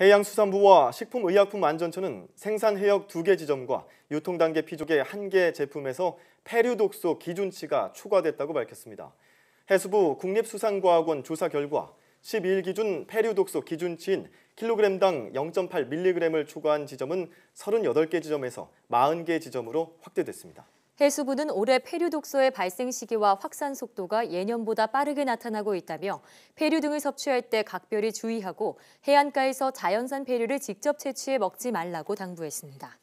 해양수산부와 식품의약품안전처는 생산 해역 2개 지점과 유통단계 피조개 1개 제품에서 폐류 독소 기준치가 추가됐다고 밝혔습니다. 해수부 국립수산과학원 조사 결과 12일 기준 폐류 독소 기준치인 킬로그램당 0.8mg을 초과한 지점은 38개 지점에서 40개 지점으로 확대됐습니다. 해수부는 올해 폐류 독소의 발생 시기와 확산 속도가 예년보다 빠르게 나타나고 있다며 폐류 등을 섭취할 때 각별히 주의하고 해안가에서 자연산 폐류를 직접 채취해 먹지 말라고 당부했습니다.